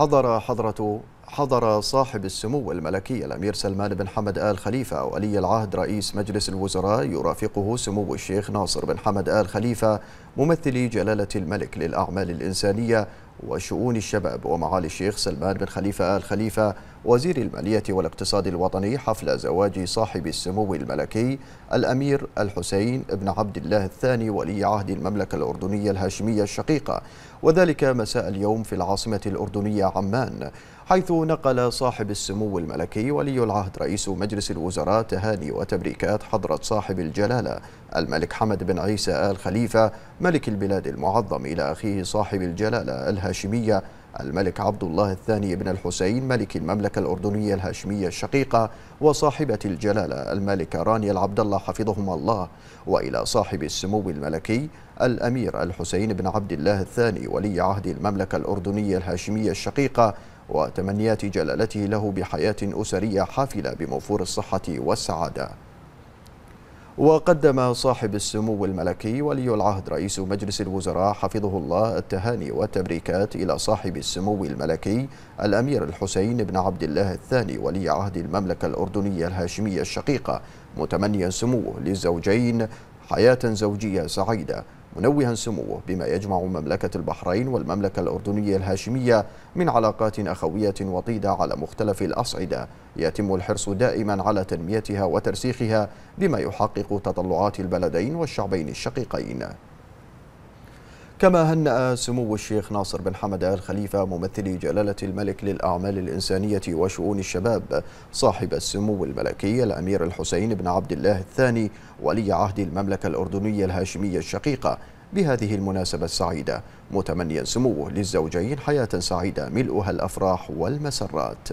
حضر حضرة حضر صاحب السمو الملكي الأمير سلمان بن حمد آل خليفة ولي العهد رئيس مجلس الوزراء يرافقه سمو الشيخ ناصر بن حمد آل خليفة ممثلي جلالة الملك للأعمال الإنسانية وشؤون الشباب ومعالي الشيخ سلمان بن خليفة آل خليفة وزير المالية والاقتصاد الوطني حفل زواج صاحب السمو الملكي الأمير الحسين بن عبد الله الثاني ولي عهد المملكة الأردنية الهاشمية الشقيقة وذلك مساء اليوم في العاصمة الأردنية عمان حيث نقل صاحب السمو الملكي ولي العهد رئيس مجلس الوزراء تهاني وتبريكات حضرة صاحب الجلالة الملك حمد بن عيسى آل خليفة ملك البلاد المعظم إلى أخيه صاحب الجلالة الهاشمية الملك عبد الله الثاني بن الحسين ملك المملكة الأردنية الهاشمية الشقيقة وصاحبة الجلالة الملكة رانيا العبد الله حفظهما الله وإلى صاحب السمو الملكي الأمير الحسين بن عبد الله الثاني ولي عهد المملكة الأردنية الهاشمية الشقيقة وتمنيات جلالته له بحياة أسرية حافلة بموفور الصحة والسعادة وقدم صاحب السمو الملكي ولي العهد رئيس مجلس الوزراء حفظه الله التهاني والتبريكات إلى صاحب السمو الملكي الأمير الحسين بن عبد الله الثاني ولي عهد المملكة الأردنية الهاشمية الشقيقة متمنيا سموه للزوجين حياة زوجية سعيدة منوها سموه بما يجمع مملكة البحرين والمملكة الأردنية الهاشمية من علاقات أخوية وطيدة على مختلف الأصعدة يتم الحرص دائما على تنميتها وترسيخها بما يحقق تطلعات البلدين والشعبين الشقيقين كما هنأ سمو الشيخ ناصر بن حمد آل خليفة ممثل جلالة الملك للأعمال الإنسانية وشؤون الشباب صاحب السمو الملكي الأمير الحسين بن عبد الله الثاني ولي عهد المملكة الأردنية الهاشمية الشقيقة بهذه المناسبة السعيدة متمنيا سموه للزوجين حياة سعيدة ملؤها الأفراح والمسرات